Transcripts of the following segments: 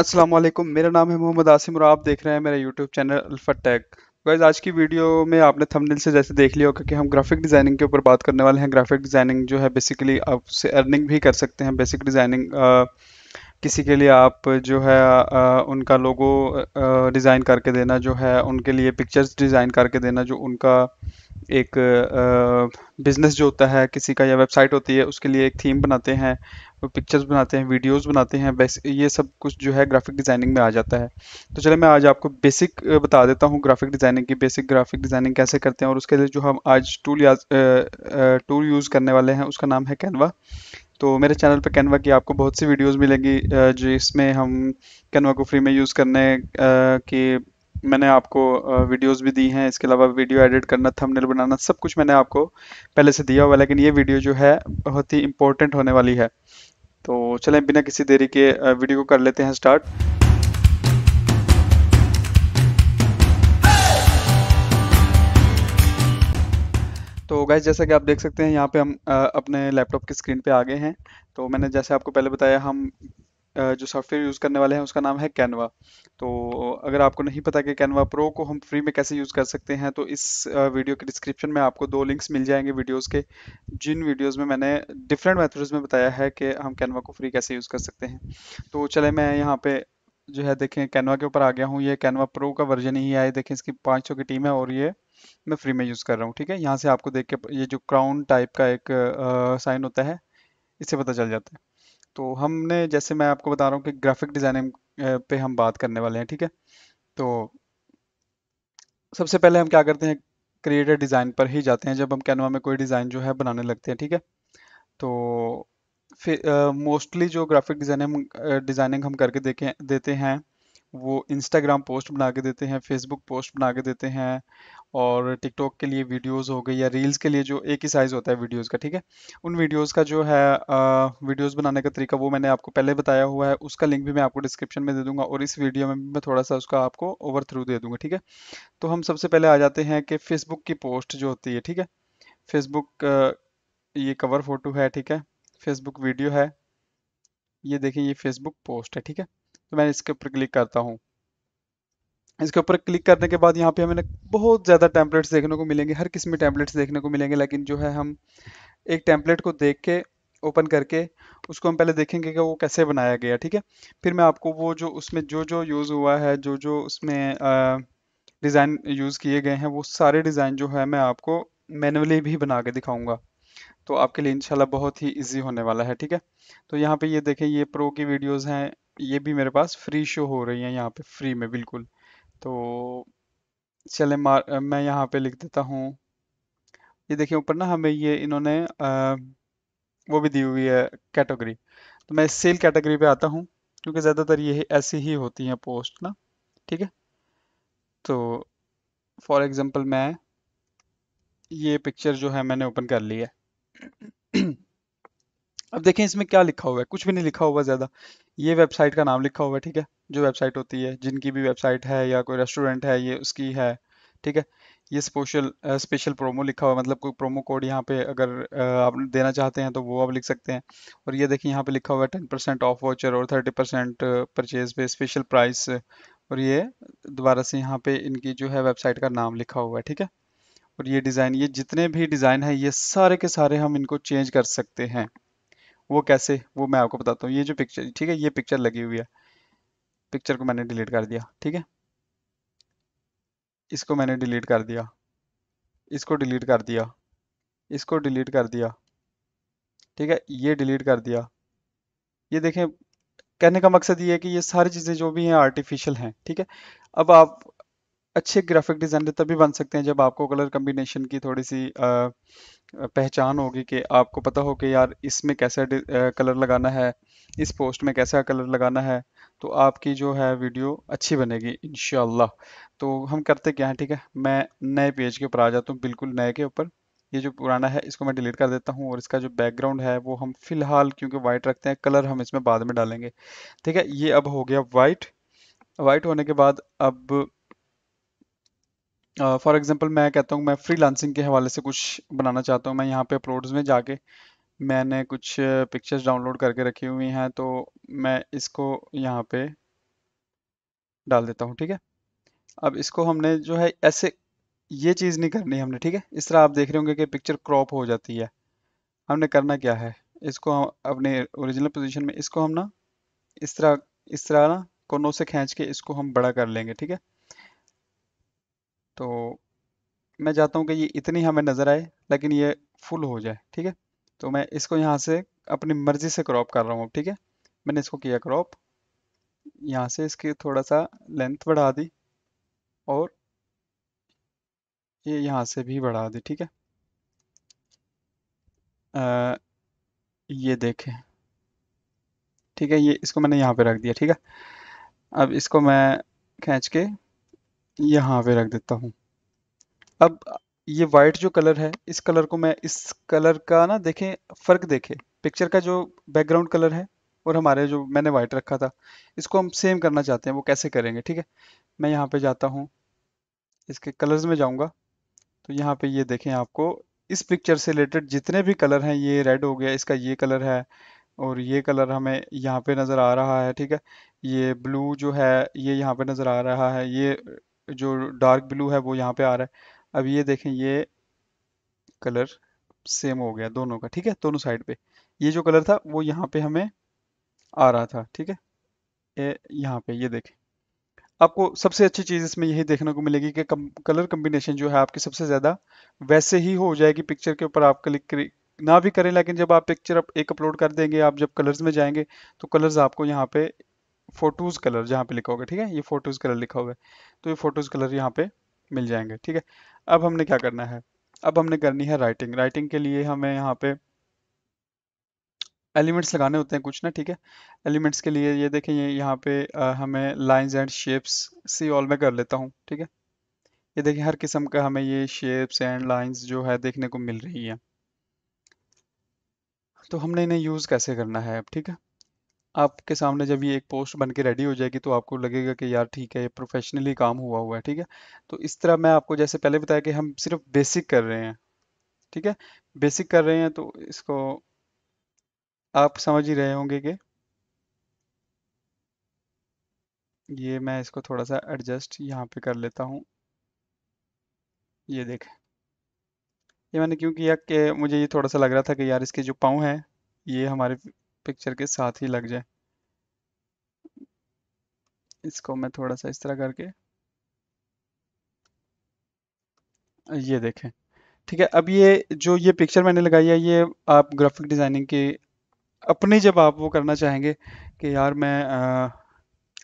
अस्सलाम वालेकुम मेरा नाम है मोहम्मद आसिम और आप देख रहे हैं मेरा YouTube channel alpha tech guys आज की वीडियो में आपने थंबनेल से जैसे देख लिया होगा कि हम ग्राफिक डिज़ाइनिंग के ऊपर बात करने वाले हैं ग्राफिक डिज़ाइनिंग जो है बेसिकली आप उससे अर्निंग भी कर सकते हैं बेसिक डिज़ाइनिंग किसी के लिए आप जो है आ, उनका लोगो डिज़ाइन करके देना जो है उनके लिए पिक्चर्स डिज़ाइन करके देना जो उनका एक बिज़नेस जो होता है किसी का या वेबसाइट होती है उसके लिए एक थीम बनाते हैं पिक्चर्स बनाते हैं वीडियोस बनाते हैं बेस ये सब कुछ जो है ग्राफिक डिज़ाइनिंग में आ जाता है तो चले मैं आज आपको बेसिक बता देता हूँ ग्राफिक डिज़ाइनिंग की बेसिक ग्राफिक डिज़ाइनिंग कैसे करते हैं और उसके लिए जो हम आज टूल या टूल यूज़ करने वाले हैं उसका नाम है कैनवा तो मेरे चैनल पर कैनवा की आपको बहुत सी वीडियोज़ मिलेंगी जिसमें हम कैनवा को फ्री में यूज़ करने की मैंने आपको वीडियोस भी दी हैं इसके अलावा वीडियो एडिट करना थंबनेल बनाना सब कुछ मैंने आपको पहले से दिया हुआ लेकिन ये वीडियो जो है बहुत ही इंपॉर्टेंट होने वाली है तो चलें बिना किसी देरी के वीडियो को कर लेते हैं स्टार्ट तो गैस जैसा कि आप देख सकते हैं यहाँ पे हम अपने लैपटॉप की स्क्रीन पे आ गए हैं तो मैंने जैसे आपको पहले बताया हम जो सॉफ्टवेयर यूज़ करने वाले हैं उसका नाम है कैनवा तो अगर आपको नहीं पता कि कैनवा प्रो को हम फ्री में कैसे यूज़ कर सकते हैं तो इस वीडियो के डिस्क्रिप्शन में आपको दो लिंक्स मिल जाएंगे वीडियोस के जिन वीडियोस में मैंने डिफरेंट मेथड्स में बताया है कि हम कैनवा को फ्री कैसे यूज़ कर सकते हैं तो चले मैं यहाँ पे जो है देखें कैनवा के ऊपर आ गया हूँ ये कैनवा प्रो का वर्जन ही आया देखें इसकी पाँच की टीम है और ये मैं फ्री में यूज़ कर रहा हूँ ठीक है यहाँ से आपको देख के ये जो क्राउन टाइप का एक साइन होता है इससे पता चल जाता है तो हमने जैसे मैं आपको बता रहा हूँ कि ग्राफिक डिज़ाइनिंग पे हम बात करने वाले हैं ठीक है तो सबसे पहले हम क्या करते हैं क्रिएटर डिज़ाइन पर ही जाते हैं जब हम कैनवा में कोई डिज़ाइन जो है बनाने लगते हैं ठीक है तो फिर मोस्टली uh, जो ग्राफिक डिज़ाइन डिज़ाइनिंग हम करके देखे देते हैं वो इंस्टाग्राम पोस्ट बना के देते हैं फेसबुक पोस्ट बना के देते हैं और टिकटॉक के लिए वीडियोस हो गई या रील्स के लिए जो एक ही साइज़ होता है वीडियोस का ठीक है उन वीडियोस का जो है वीडियोस बनाने का तरीका वो मैंने आपको पहले बताया हुआ है उसका लिंक भी मैं आपको डिस्क्रिप्शन में दे दूंगा और इस वीडियो में मैं थोड़ा सा उसका आपको ओवर थ्रू दे दूंगा ठीक है तो हम सबसे पहले आ जाते हैं कि फेसबुक की पोस्ट जो होती है ठीक है फेसबुक ये कवर फोटो है ठीक है फेसबुक वीडियो है ये देखें ये फेसबुक पोस्ट है ठीक है तो मैं इसके ऊपर क्लिक करता हूँ इसके ऊपर क्लिक करने के बाद यहाँ पे हमें बहुत ज़्यादा टैंपलेट्स देखने को मिलेंगे हर किस्म के टैंपलेट्स देखने को मिलेंगे लेकिन जो है हम एक टैंपलेट को देख के ओपन करके उसको हम पहले देखेंगे कि वो कैसे बनाया गया ठीक है फिर मैं आपको वो जो उसमें जो जो यूज़ हुआ है जो जो उसमें डिज़ाइन यूज़ किए गए हैं वो सारे डिज़ाइन जो है मैं आपको मैनुअली भी बना के दिखाऊंगा तो आपके लिए इंशाल्लाह बहुत ही इजी होने वाला है ठीक है तो यहाँ पे ये देखें ये प्रो की वीडियोस हैं ये भी मेरे पास फ्री शो हो रही है यहाँ पे फ्री में बिल्कुल तो चले मार मैं यहाँ पे लिख देता हूँ ये देखिए ऊपर ना हमें ये इन्होंने आ, वो भी दी हुई है कैटेगरी तो मैं सेल कैटेगरी पे आता हूँ क्योंकि ज़्यादातर ये ऐसी ही होती हैं पोस्ट ना ठीक है तो फॉर एग्ज़ाम्पल मैं ये पिक्चर जो है मैंने ओपन कर ली है अब देखें इसमें क्या लिखा हुआ है कुछ भी नहीं लिखा हुआ ज़्यादा ये वेबसाइट का नाम लिखा हुआ है ठीक है जो वेबसाइट होती है जिनकी भी वेबसाइट है या कोई रेस्टोरेंट है ये उसकी है ठीक है ये स्पेशल स्पेशल प्रोमो लिखा हुआ है मतलब कोई प्रोमो कोड यहाँ पे अगर आप देना चाहते हैं तो वो आप लिख सकते हैं और ये देखिए यहाँ पे लिखा हुआ है टेन परसेंट ऑफ वाचर और थर्टी परसेंट परचेज पे स्पेशल प्राइस और ये दोबारा से यहाँ पे इनकी जो है वेबसाइट का नाम लिखा हुआ है ठीक है और ये डिज़ाइन ये जितने भी डिज़ाइन है ये सारे के सारे हम इनको चेंज कर सकते हैं वो कैसे वो मैं आपको बताता हूँ ये जो पिक्चर ठीक है ये पिक्चर लगी हुई है पिक्चर को मैंने डिलीट कर दिया ठीक है इसको मैंने डिलीट कर दिया इसको डिलीट कर दिया इसको डिलीट कर दिया ठीक है ये डिलीट कर दिया ये देखें कहने का मकसद ये है कि ये सारी चीज़ें जो भी हैं आर्टिफिशियल हैं ठीक है अब आप अच्छे ग्राफिक डिज़ाइनर तभी बन सकते हैं जब आपको कलर कम्बिनेशन की थोड़ी सी आ, पहचान होगी कि आपको पता हो कि यार इसमें कैसा कलर लगाना है इस पोस्ट में कैसा कलर लगाना है तो आपकी जो है वीडियो अच्छी बनेगी इन तो हम करते क्या हैं ठीक है मैं नए पेज के ऊपर आ जाता हूँ बिल्कुल नए के ऊपर ये जो पुराना है इसको मैं डिलीट कर देता हूँ और इसका जो बैकग्राउंड है वो हम फिलहाल क्योंकि वाइट रखते हैं कलर हम इसमें बाद में डालेंगे ठीक है ये अब हो गया वाइट वाइट होने के बाद अब फॉर एग्जाम्पल एग्जांपल मैं कहता हूँ मैं फ्रीलांसिंग के हवाले से कुछ बनाना चाहता हूँ मैं यहाँ पे अपलोड्स में जाके मैंने कुछ पिक्चर्स डाउनलोड करके रखी हुई हैं तो मैं इसको यहाँ पे डाल देता हूँ ठीक है अब इसको हमने जो है ऐसे ये चीज़ नहीं करनी हमने ठीक है इस तरह आप देख रहे होंगे कि पिक्चर क्रॉप हो जाती है हमने करना क्या है इसको हम अपने ओरिजिनल पोजिशन में इसको हम ना इस तरह इस तरह ना कोनों से खींच के इसको हम बड़ा कर लेंगे ठीक है तो मैं चाहता हूँ कि ये इतनी हमें नज़र आए लेकिन ये फुल हो जाए ठीक है तो मैं इसको यहाँ से अपनी मर्ज़ी से क्रॉप कर रहा हूँ ठीक है मैंने इसको किया क्रॉप यहाँ से इसकी थोड़ा सा लेंथ बढ़ा दी और ये यहाँ से भी बढ़ा दी ठीक है आ, ये देखें ठीक है ये इसको मैंने यहाँ पे रख दिया ठीक है अब इसको मैं खींच के यहाँ पे रख देता हूँ अब ये वाइट जो कलर है इस कलर को मैं इस कलर का ना देखें फ़र्क देखें पिक्चर का जो बैकग्राउंड कलर है और हमारे जो मैंने वाइट रखा था इसको हम सेम करना चाहते हैं वो कैसे करेंगे ठीक है मैं यहाँ पे जाता हूँ इसके कलर्स में जाऊँगा तो यहाँ पे ये देखें आपको इस पिक्चर से रिलेटेड जितने भी कलर हैं ये रेड हो गया इसका ये कलर है और ये कलर हमें यहाँ पे नज़र आ रहा है ठीक है ये ब्लू जो है ये यहाँ पे नज़र आ रहा है ये जो डार्क ब्लू है वो यहाँ पे आ रहा है अब ये देखें ये कलर सेम हो गया दोनों का ठीक है दोनों साइड पे ये जो कलर था वो यहाँ पे हमें आ रहा था ठीक है ये यहाँ पे ये देखें आपको सबसे अच्छी चीज़ इसमें यही देखने को मिलेगी कि कम, कलर कम्बिनेशन जो है आपकी सबसे ज़्यादा वैसे ही हो जाएगी पिक्चर के ऊपर आप क्लिक ना भी करें लेकिन जब आप पिक्चर एक अपलोड कर देंगे आप जब कलर्स में जाएंगे तो कलर्स आपको यहाँ पे फोटोज कलर जहाँ पे लिखा होगा ठीक है ये फोटोज कलर लिखा होगा तो ये फोटोज कलर यहाँ पे मिल जाएंगे ठीक है अब हमने क्या करना है अब हमने करनी है राइटिंग राइटिंग के लिए हमें यहाँ पे एलिमेंट्स लगाने होते हैं कुछ ना ठीक है एलिमेंट्स के लिए ये देखें ये यहाँ पे आ, हमें lines and shapes see all में कर लेता हूँ ठीक है ये देखें हर किस्म का हमें ये शेप्स एंड लाइंस जो है देखने को मिल रही है तो हमने इन्हें यूज़ कैसे करना है अब ठीक है आपके सामने जब ये एक पोस्ट बन के रेडी हो जाएगी तो आपको लगेगा कि यार ठीक है ये प्रोफेशनली काम हुआ हुआ है ठीक है तो इस तरह मैं आपको जैसे पहले बताया कि हम सिर्फ बेसिक कर रहे हैं ठीक है बेसिक कर रहे हैं तो इसको आप समझ ही रहे होंगे कि ये मैं इसको थोड़ा सा एडजस्ट यहाँ पे कर लेता हूँ ये देखें ये मैंने क्यों किया कि मुझे ये थोड़ा सा लग रहा था कि यार इसके जो पाँव हैं ये हमारे पिक्चर के साथ ही लग जाए इसको मैं थोड़ा सा इस तरह करके ये देखें ठीक है अब ये जो ये पिक्चर मैंने लगाई है ये आप ग्राफिक डिज़ाइनिंग की अपनी जब आप वो करना चाहेंगे कि यार मैं आ,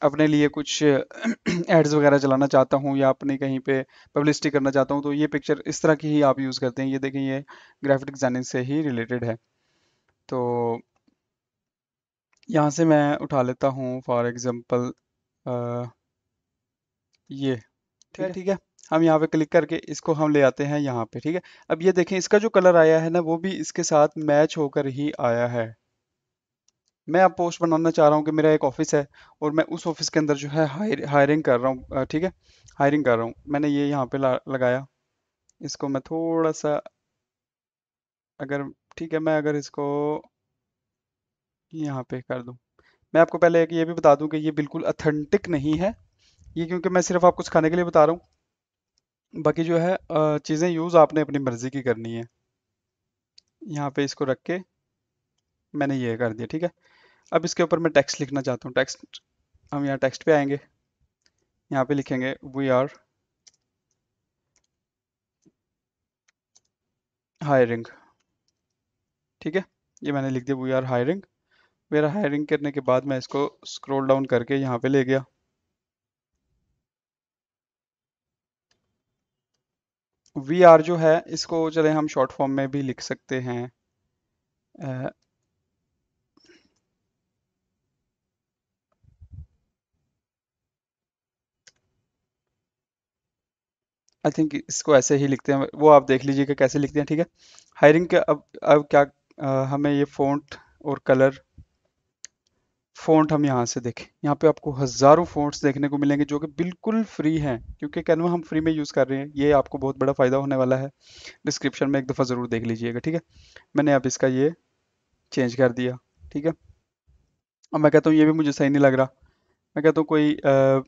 अपने लिए कुछ एड्स वगैरह चलाना चाहता हूँ या अपने कहीं पे पब्लिसिटी करना चाहता हूँ तो ये पिक्चर इस तरह की ही आप यूज़ करते हैं ये देखें ये ग्राफिक डिज़ाइनिंग से ही रिलेटेड है तो यहाँ से मैं उठा लेता हूँ फॉर एग्ज़ाम्पल ये ठीक है ठीक है हम यहाँ पे क्लिक करके इसको हम ले आते हैं यहाँ पे ठीक है अब ये देखें इसका जो कलर आया है ना वो भी इसके साथ मैच होकर ही आया है मैं अब पोस्ट बनाना चाह रहा हूँ कि मेरा एक ऑफिस है और मैं उस ऑफिस के अंदर जो है हायरिंग कर रहा हूँ ठीक है हायरिंग कर रहा हूँ मैंने ये यहाँ पे लगाया इसको मैं थोड़ा सा अगर ठीक है मैं अगर इसको यहाँ पे कर दूँ मैं आपको पहले एक ये भी बता दूँ कि ये बिल्कुल अथेंटिक नहीं है ये क्योंकि मैं सिर्फ आपको सिखाने के लिए बता रहा हूँ बाकी जो है चीज़ें यूज़ आपने अपनी मर्ज़ी की करनी है यहाँ पे इसको रख के मैंने ये कर दिया ठीक है अब इसके ऊपर मैं टेक्स्ट लिखना चाहता हूँ टेक्स्ट हम यहाँ टेक्स्ट पे आएंगे यहाँ पे लिखेंगे वी आर हायरिंग ठीक है ये मैंने लिख दिया वी आर हायरिंग मेरा हायरिंग करने के बाद मैं इसको स्क्रॉल डाउन करके यहाँ पे ले गया वी आर जो है इसको चले हम शॉर्ट फॉर्म में भी लिख सकते हैं आई थिंक इसको ऐसे ही लिखते हैं वो आप देख लीजिएगा कैसे लिखते हैं ठीक है हायरिंग के अब अब क्या आ, हमें ये फ़ॉन्ट और कलर फ़ॉन्ट हम यहाँ से देखें यहाँ पे आपको हज़ारों फ़ॉन्ट्स देखने को मिलेंगे जो कि बिल्कुल फ्री हैं क्योंकि कैनवा हम फ्री में यूज़ कर रहे हैं ये आपको बहुत बड़ा फ़ायदा होने वाला है डिस्क्रिप्शन में एक दफ़ा ज़रूर देख लीजिएगा ठीक है मैंने अब इसका ये चेंज कर दिया ठीक है अब मैं कहता हूँ ये भी मुझे सही नहीं लग रहा मैं कहता हूँ कोई आ,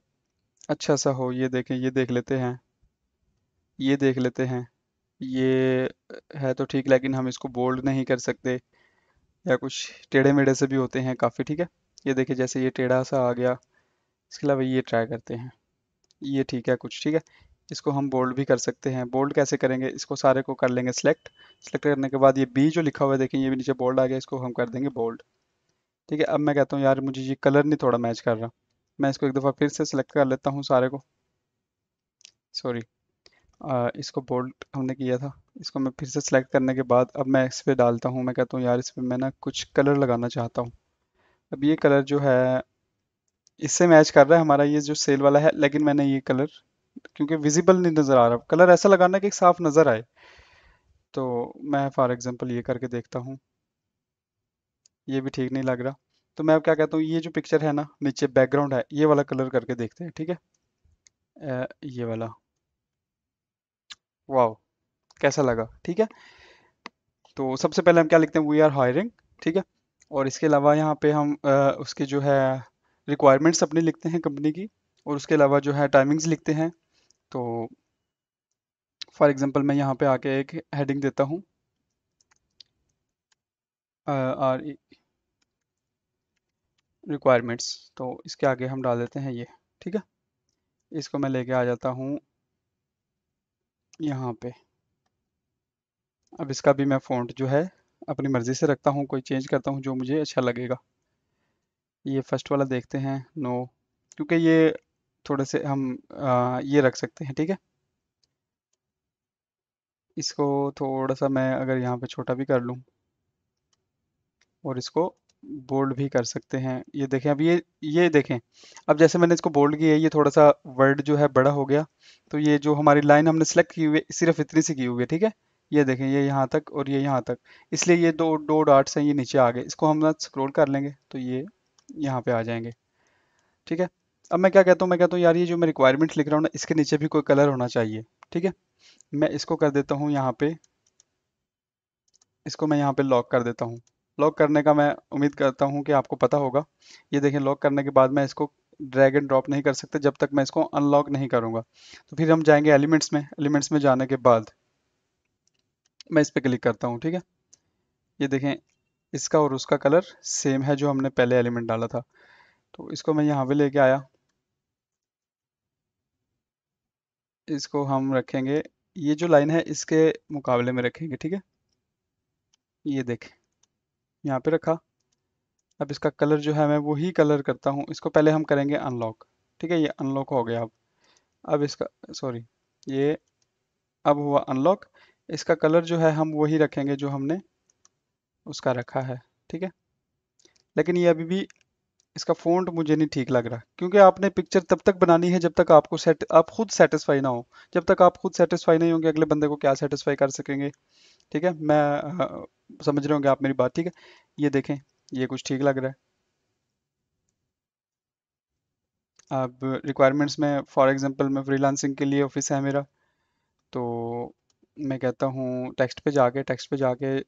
अच्छा सा हो ये देखें ये देख लेते हैं ये देख लेते हैं ये है तो ठीक लेकिन हम इसको बोल्ड नहीं कर सकते या कुछ टेढ़े मेढ़े से भी होते हैं काफ़ी ठीक है ये देखिए जैसे ये टेढ़ा सा आ गया इसके अलावा ये ट्राई करते हैं ये ठीक है कुछ ठीक है इसको हम बोल्ड भी कर सकते हैं बोल्ड कैसे करेंगे इसको सारे को कर लेंगे सिलेक्ट सिलेक्ट करने के बाद ये बी जो लिखा हुआ है देखें ये भी नीचे बोल्ड आ गया इसको हम कर देंगे बोल्ड ठीक है अब मैं कहता हूँ यार मुझे ये कलर नहीं थोड़ा मैच कर रहा मैं इसको एक दफ़ा फिर से सिलेक्ट कर लेता हूँ सारे को सॉरी इसको बोल्ड हमने किया था इसको मैं फिर से सिलेक्ट करने के बाद अब मैं इस पर डालता हूँ मैं कहता हूँ यार इस पर मैं ना कुछ कलर लगाना चाहता हूँ अब ये कलर जो है इससे मैच कर रहा है हमारा ये जो सेल वाला है लेकिन मैंने ये कलर क्योंकि विजिबल नहीं नज़र आ रहा कलर ऐसा लगाना कि साफ नज़र आए तो मैं फॉर एग्जांपल ये करके देखता हूँ ये भी ठीक नहीं लग रहा तो मैं अब क्या कहता हूँ ये जो पिक्चर है ना नीचे बैकग्राउंड है ये वाला कलर करके देखते हैं ठीक है आ, ये वाला वाह कैसा लगा ठीक है तो सबसे पहले हम क्या लिखते हैं वी आर हायरिंग ठीक है और इसके अलावा यहाँ पे हम आ, उसके जो है रिक्वायरमेंट्स अपने लिखते हैं कंपनी की और उसके अलावा जो है टाइमिंग्स लिखते हैं तो फॉर एग्ज़ाम्पल मैं यहाँ पे आके एक हेडिंग देता हूँ आर रिक्वायरमेंट्स e तो इसके आगे हम डाल देते हैं ये ठीक है इसको मैं लेके आ जाता हूँ यहाँ पे अब इसका भी मैं फ़ॉन्ट जो है अपनी मर्ज़ी से रखता हूँ कोई चेंज करता हूँ जो मुझे अच्छा लगेगा ये फर्स्ट वाला देखते हैं नो क्योंकि ये थोड़े से हम आ, ये रख सकते हैं ठीक है इसको थोड़ा सा मैं अगर यहाँ पे छोटा भी कर लूँ और इसको बोल्ड भी कर सकते हैं ये देखें अब ये ये देखें अब जैसे मैंने इसको बोल्ड किया है ये थोड़ा सा वर्ड जो है बड़ा हो गया तो ये जो हमारी लाइन हमने सेलेक्ट की हुई है सिर्फ इतनी सी की हुई है ठीक है ये देखें ये यहाँ तक और ये यहाँ तक इसलिए ये दो दो डॉट्स हैं ये नीचे आ गए इसको हम ना स्क्रोल कर लेंगे तो ये यहाँ पे आ जाएंगे ठीक है अब मैं क्या कहता हूँ मैं कहता हूँ यार ये जो मैं रिक्वायरमेंट्स लिख रहा हूँ ना इसके नीचे भी कोई कलर होना चाहिए ठीक है मैं इसको कर देता हूँ यहाँ पे इसको मैं यहाँ पे लॉक कर देता हूँ लॉक करने का मैं उम्मीद करता हूँ कि आपको पता होगा ये देखें लॉक करने के बाद मैं इसको ड्रैग एंड ड्रॉप नहीं कर सकते जब तक मैं इसको अनलॉक नहीं करूँगा तो फिर हम जाएंगे एलिमेंट्स में एलिमेंट्स में जाने के बाद मैं इस पर क्लिक करता हूँ ठीक है ये देखें इसका और उसका कलर सेम है जो हमने पहले एलिमेंट डाला था तो इसको मैं यहाँ पे लेके आया इसको हम रखेंगे ये जो लाइन है इसके मुकाबले में रखेंगे ठीक है ये देखें यहाँ पे रखा अब इसका कलर जो है मैं वही कलर करता हूँ इसको पहले हम करेंगे अनलॉक ठीक है ये अनलॉक हो गया अब अब इसका सॉरी ये अब हुआ अनलॉक इसका कलर जो है हम वही रखेंगे जो हमने उसका रखा है ठीक है लेकिन ये अभी भी इसका फ़ॉन्ट मुझे नहीं ठीक लग रहा क्योंकि आपने पिक्चर तब तक बनानी है जब तक आपको सेट आप खुद सेटिस्फाई ना हो जब तक आप खुद सेटिस्फाई नहीं होंगे अगले बंदे को क्या सेटिस्फाई कर सकेंगे ठीक है मैं आ, हाँ, समझ रहे होंगे आप मेरी बात ठीक है ये देखें ये कुछ ठीक लग रहा है अब रिक्वायरमेंट्स में फॉर एग्जांपल मैं फ्रीलांसिंग के लिए ऑफिस है मेरा तो मैं कहता हूँ टेक्स्ट पे जाके टेक्स्ट पे जाके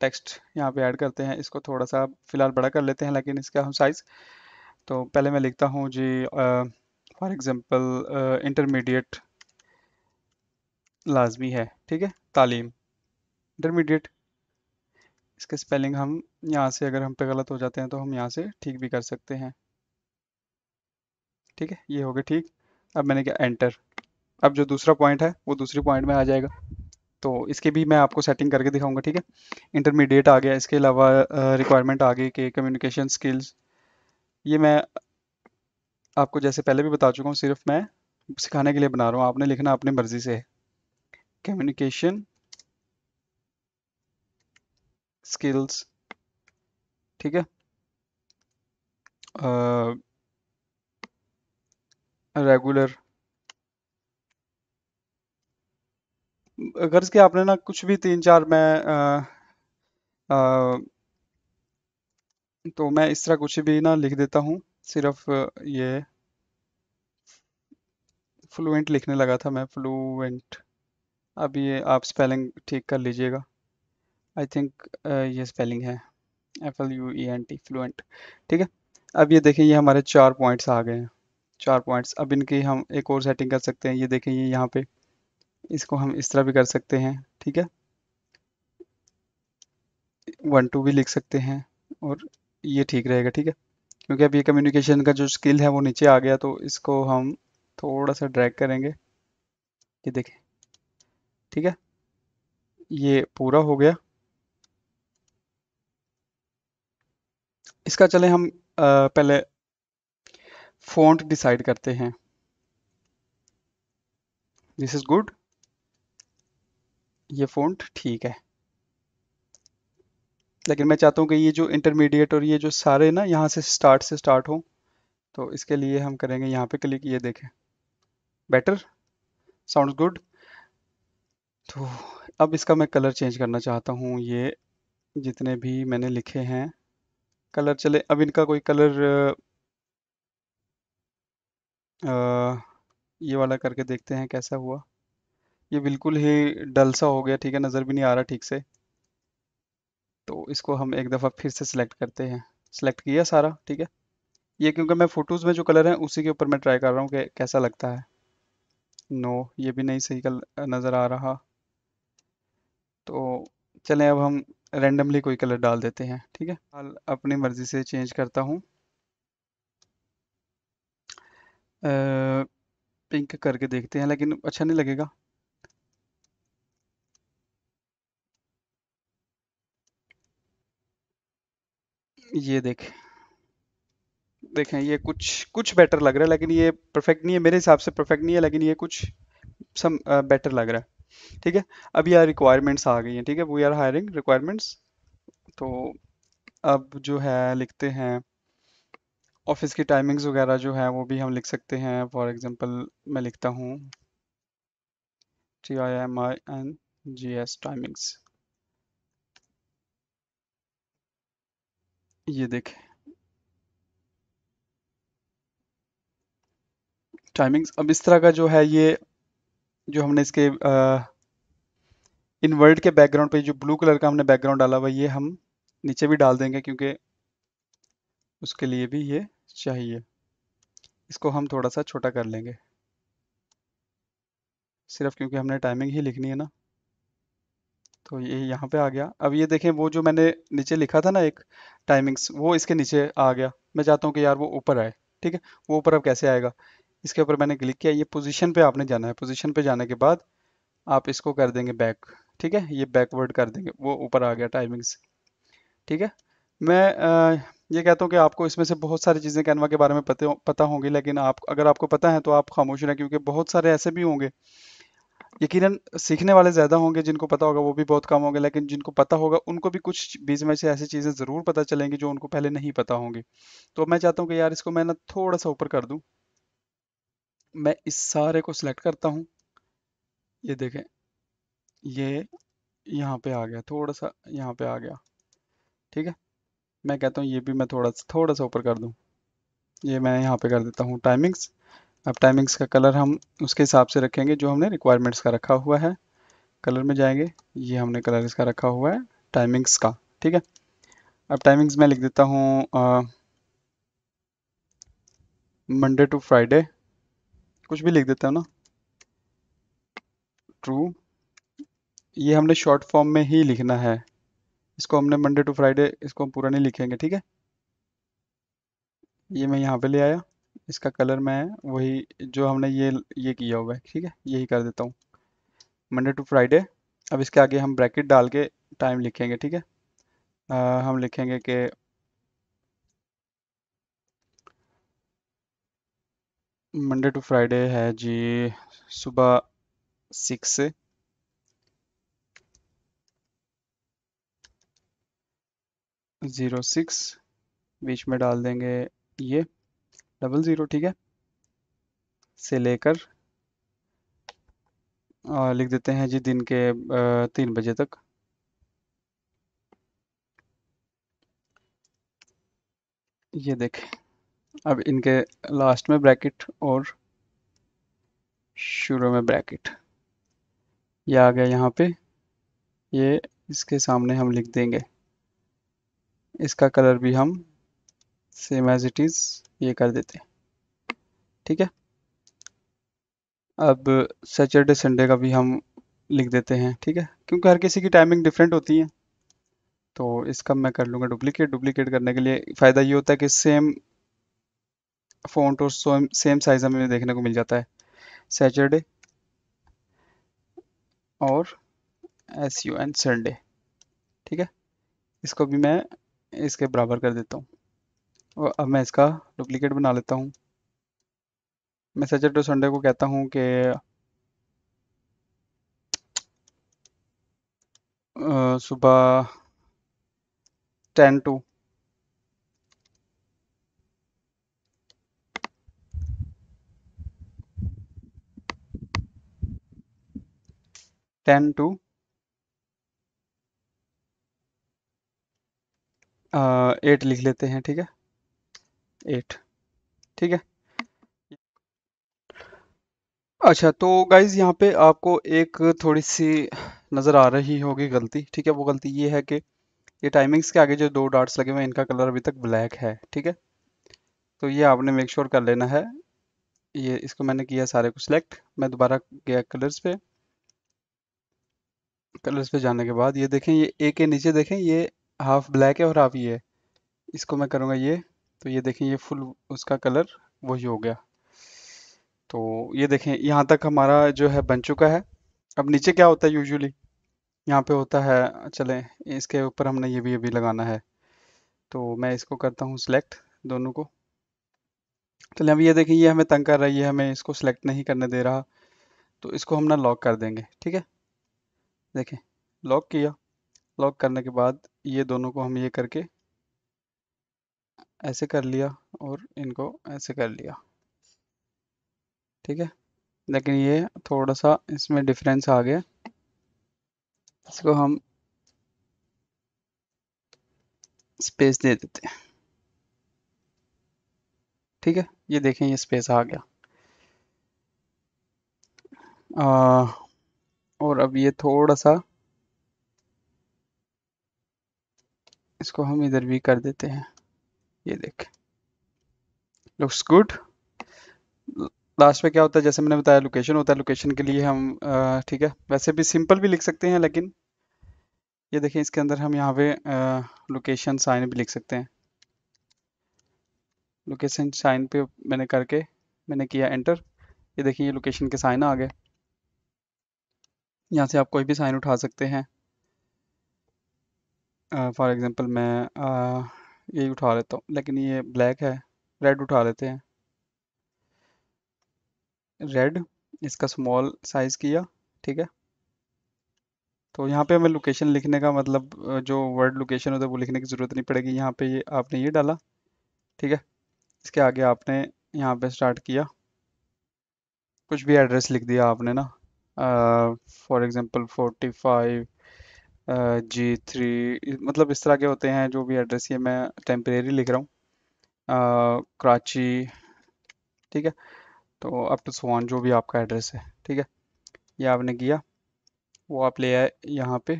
टेक्स्ट यहाँ पे ऐड करते हैं इसको थोड़ा सा फ़िलहाल बड़ा कर लेते हैं लेकिन इसका हम साइज़ तो पहले मैं लिखता हूँ जी फॉर एग्ज़ाम्पल इंटरमीडिएट लाजमी है ठीक है तालीम इंटरमीडिएट इसके स्पेलिंग हम यहाँ से अगर हम पे गलत हो जाते हैं तो हम यहाँ से ठीक भी कर सकते हैं ठीक है ये हो गया ठीक अब मैंने क्या एंटर अब जो दूसरा पॉइंट है वो दूसरी पॉइंट में आ जाएगा तो इसके भी मैं आपको सेटिंग करके दिखाऊंगा ठीक है इंटरमीडिएट आ गया इसके अलावा रिक्वायरमेंट आ गई कि कम्युनिकेशन स्किल्स ये मैं आपको जैसे पहले भी बता चुका हूँ सिर्फ मैं सिखाने के लिए बना रहा हूँ आपने लिखना अपनी मर्जी से है कम्युनिकेशन स्किल्स ठीक है रेगुलर गर्ज के आपने ना कुछ भी तीन चार मैं आ, आ, तो मैं इस तरह कुछ भी ना लिख देता हूँ सिर्फ ये फ्लुएंट लिखने लगा था मैं फ्लुएंट अब ये आप स्पेलिंग ठीक कर लीजिएगा आई थिंक ये स्पेलिंग है F L U E N T fluent ठीक है अब ये देखें ये हमारे चार पॉइंट्स आ गए हैं चार पॉइंट्स अब इनकी हम एक और सेटिंग कर सकते हैं ये देखें ये यहाँ पे इसको हम इस तरह भी कर सकते हैं ठीक है वन टू भी लिख सकते हैं और ये ठीक रहेगा ठीक है क्योंकि अब ये कम्युनिकेशन का जो स्किल है वो नीचे आ गया तो इसको हम थोड़ा सा ड्रैग करेंगे ये देखें ठीक है ये पूरा हो गया इसका चले हम आ, पहले फॉन्ट डिसाइड करते हैं दिस इज गुड ये फ़ॉन्ट ठीक है लेकिन मैं चाहता हूँ कि ये जो इंटरमीडिएट और ये जो सारे ना यहाँ से स्टार्ट से स्टार्ट हो तो इसके लिए हम करेंगे यहाँ पे क्लिक ये देखें बेटर साउंड गुड तो अब इसका मैं कलर चेंज करना चाहता हूँ ये जितने भी मैंने लिखे हैं कलर चले अब इनका कोई कलर आ, ये वाला करके देखते हैं कैसा हुआ ये बिल्कुल ही डल सा हो गया ठीक है नज़र भी नहीं आ रहा ठीक से तो इसको हम एक दफ़ा फिर से सिलेक्ट करते हैं सिलेक्ट किया सारा ठीक है ये क्योंकि मैं फ़ोटोज़ में जो कलर है उसी के ऊपर मैं ट्राई कर रहा हूँ कि कैसा लगता है नो ये भी नहीं सही कल नज़र आ रहा तो चलें अब हम रेंडमली कोई कलर डाल देते हैं ठीक है हाल अपनी मर्ज़ी से चेंज करता हूँ पिंक करके देखते हैं लेकिन अच्छा नहीं लगेगा ये देखें देखें ये कुछ कुछ बेटर लग रहा है लेकिन ये परफेक्ट नहीं है मेरे हिसाब से परफेक्ट नहीं है लेकिन ये कुछ सम बेटर लग रहा है ठीक है अब यार रिक्वायरमेंट्स आ गई हैं ठीक है वी आर हायरिंग रिक्वायरमेंट्स तो अब जो है लिखते हैं ऑफिस की टाइमिंग्स वगैरह जो है वो भी हम लिख सकते हैं फॉर एग्जांपल मैं लिखता हूँ T I M I N G S timings ये देखें टाइमिंग्स अब इस तरह का जो है ये जो हमने इसके इनवर्ट के बैकग्राउंड पे जो ब्लू कलर का हमने बैकग्राउंड डाला हुआ ये हम नीचे भी डाल देंगे क्योंकि उसके लिए भी ये चाहिए इसको हम थोड़ा सा छोटा कर लेंगे सिर्फ क्योंकि हमने टाइमिंग ही लिखनी है ना तो ये यहाँ पे आ गया अब ये देखें वो जो मैंने नीचे लिखा था ना एक टाइमिंग्स वो इसके नीचे आ गया मैं चाहता हूँ कि यार वो ऊपर आए ठीक है वो ऊपर अब कैसे आएगा इसके ऊपर मैंने क्लिक किया ये पोजीशन पे आपने जाना है पोजीशन पे जाने के बाद आप इसको कर देंगे बैक ठीक है ये बैकवर्ड कर देंगे वो ऊपर आ गया टाइमिंग्स ठीक है मैं आ, ये कहता हूँ कि आपको इसमें से बहुत सारी चीज़ें कैनवा के बारे में पते पता होंगी लेकिन आप अगर आपको पता है तो आप खामोश रहें क्योंकि बहुत सारे ऐसे भी होंगे यकीनन सीखने वाले ज़्यादा होंगे जिनको पता होगा वो भी बहुत कम होंगे लेकिन जिनको पता होगा उनको भी कुछ बीच में से ऐसी चीज़ें ज़रूर पता चलेंगी जो उनको पहले नहीं पता होंगी तो मैं चाहता हूँ कि यार इसको मैं ना थोड़ा सा ऊपर कर दू मैं इस सारे को सिलेक्ट करता हूँ ये देखें ये यहाँ पे आ गया थोड़ा सा यहाँ पे आ गया ठीक है मैं कहता हूँ ये भी मैं थोड़ा सा थोड़ा सा ऊपर कर दूँ ये मैं यहाँ पे कर देता हूँ टाइमिंग्स अब टाइमिंग्स का कलर हम उसके हिसाब से रखेंगे जो हमने रिक्वायरमेंट्स का रखा हुआ है कलर में जाएंगे ये हमने कलर इसका रखा हुआ है टाइमिंग्स का ठीक है अब टाइमिंग्स मैं लिख देता हूँ मंडे टू फ्राइडे कुछ भी लिख देता हूँ ना ट्रू ये हमने शॉर्ट फॉर्म में ही लिखना है इसको हमने मंडे टू फ्राइडे इसको हम पूरा नहीं लिखेंगे ठीक है ये मैं यहाँ पे ले आया इसका कलर मैं वही जो हमने ये ये किया हुआ है ठीक है यही कर देता हूँ मंडे टू फ्राइडे अब इसके आगे हम ब्रैकेट डाल के टाइम लिखेंगे ठीक है हम लिखेंगे कि मंडे टू फ्राइडे है जी सुबह सिक्स से ज़ीरो सिक्स बीच में डाल देंगे ये डबल ज़ीरो ठीक है से लेकर लिख देते हैं जी दिन के तीन बजे तक ये देखें अब इनके लास्ट में ब्रैकेट और शुरू में ब्रैकेट ये आ गया यहाँ पे ये इसके सामने हम लिख देंगे इसका कलर भी हम सेम एज इट इज़ ये कर देते हैं ठीक है अब सैटरडे संडे का भी हम लिख देते हैं ठीक है क्योंकि हर किसी की टाइमिंग डिफरेंट होती है तो इसका मैं कर लूँगा डुप्लीकेट डुप्लीकेट करने के लिए फ़ायदा ये होता है कि सेम फ़ॉन्ट और सेम साइज़ हमें देखने को मिल जाता है सैटरडे और एस यू एन संडे ठीक है इसको भी मैं इसके बराबर कर देता हूँ और अब मैं इसका डुप्लीकेट बना लेता हूँ मैं सचर टू संडे को कहता हूँ कि सुबह ten to ten to eight लिख लेते हैं ठीक है एट ठीक है अच्छा तो गाइज यहाँ पे आपको एक थोड़ी सी नज़र आ रही होगी गलती ठीक है वो गलती ये है कि ये टाइमिंग्स के आगे जो दो डार्ट्स लगे हुए हैं इनका कलर अभी तक ब्लैक है ठीक है तो ये आपने मेक श्योर sure कर लेना है ये इसको मैंने किया सारे को सिलेक्ट मैं दोबारा गया कलर्स पे कलर्स पे जाने के बाद ये देखें ये ए के नीचे देखें ये हाफ ब्लैक है और हाफ ये इसको मैं करूँगा ये तो ये देखें ये फुल उसका कलर वही हो गया तो ये देखें यहाँ तक हमारा जो है बन चुका है अब नीचे क्या होता है यूजुअली यहाँ पे होता है चलें इसके ऊपर हमने ये भी अभी लगाना है तो मैं इसको करता हूँ सिलेक्ट दोनों को चलें अब ये देखें ये हमें तंग कर रहा है ये हमें इसको सिलेक्ट नहीं करने दे रहा तो इसको हम ना लॉक कर देंगे ठीक है देखें लॉक किया लॉक करने के बाद ये दोनों को हम ये करके ऐसे कर लिया और इनको ऐसे कर लिया ठीक है लेकिन ये थोड़ा सा इसमें डिफरेंस आ गया इसको हम स्पेस दे देते हैं ठीक है ये देखें ये स्पेस आ गया आ, और अब ये थोड़ा सा इसको हम इधर भी कर देते हैं ये देख लुक्स गुड लास्ट में क्या होता है जैसे मैंने बताया लोकेशन होता है लोकेशन के लिए हम ठीक है वैसे भी सिंपल भी लिख सकते हैं लेकिन ये देखें इसके अंदर हम यहाँ पे लोकेशन साइन भी लिख सकते हैं लोकेशन साइन पे मैंने करके मैंने किया एंटर ये देखिए ये लोकेशन के साइन आ गए यहाँ से आप कोई भी साइन उठा सकते हैं फॉर एग्जांपल मैं यही उठा लेता हूँ लेकिन ये ब्लैक है रेड उठा लेते हैं रेड इसका स्मॉल साइज़ किया ठीक है तो यहाँ पे हमें लोकेशन लिखने का मतलब जो वर्ड लोकेशन होता है वो लिखने की ज़रूरत नहीं पड़ेगी यहाँ पे ये आपने ये डाला ठीक है इसके आगे आपने यहाँ पे स्टार्ट किया कुछ भी एड्रेस लिख दिया आपने ना for example forty five G three मतलब इस तरह के होते हैं जो भी एड्रेस ये मैं टेम्परेरी लिख रहा हूँ कराची ठीक है तो अप टू सोन जो भी आपका एड्रेस है ठीक है ये आपने किया वो आप ले आए यहाँ पे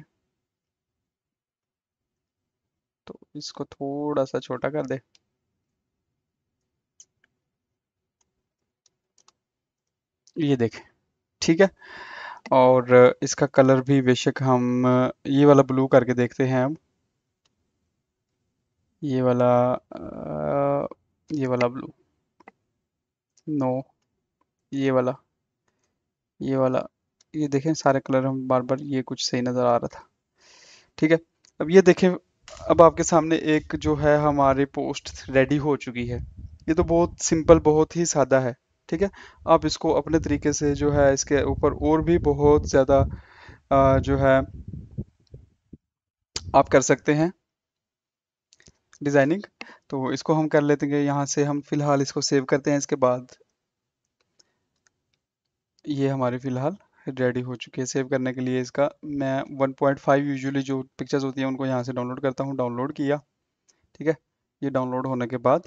तो इसको थोड़ा सा छोटा कर दे ये देखें ठीक है और इसका कलर भी बेशक हम ये वाला ब्लू करके देखते हैं अब ये वाला ये वाला ब्लू नो ये वाला ये वाला ये देखें सारे कलर हम बार बार ये कुछ सही नज़र आ रहा था ठीक है अब ये देखें अब आपके सामने एक जो है हमारी पोस्ट रेडी हो चुकी है ये तो बहुत सिंपल बहुत ही सादा है ठीक है आप इसको अपने तरीके से जो है इसके ऊपर और भी बहुत ज़्यादा जो है आप कर सकते हैं डिज़ाइनिंग तो इसको हम कर लेते हैं यहाँ से हम फ़िलहाल इसको सेव करते हैं इसके बाद ये हमारे फ़िलहाल रेडी हो चुकी है सेव करने के लिए इसका मैं 1.5 यूजुअली जो पिक्चर्स होती हैं उनको यहाँ से डाउनलोड करता हूँ डाउनलोड किया ठीक है ये डाउनलोड होने के बाद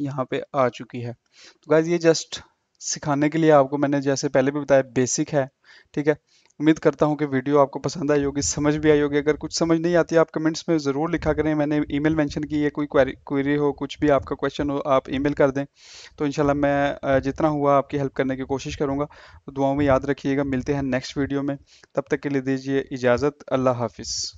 यहाँ पे आ चुकी है तो गाइज ये जस्ट सिखाने के लिए आपको मैंने जैसे पहले भी बताया बेसिक है ठीक है उम्मीद करता हूँ कि वीडियो आपको पसंद आई होगी समझ भी आई होगी अगर कुछ समझ नहीं आती आप कमेंट्स में ज़रूर लिखा करें मैंने ईमेल मेंशन की है कोई क्वेरी हो कुछ भी आपका क्वेश्चन हो आप ईमेल कर दें तो इंशाल्लाह मैं जितना हुआ आपकी हेल्प करने की कोशिश करूँगा तो दुआओं में याद रखिएगा मिलते हैं नेक्स्ट वीडियो में तब तक के लिए दीजिए इजाज़त अल्लाह हाफिज़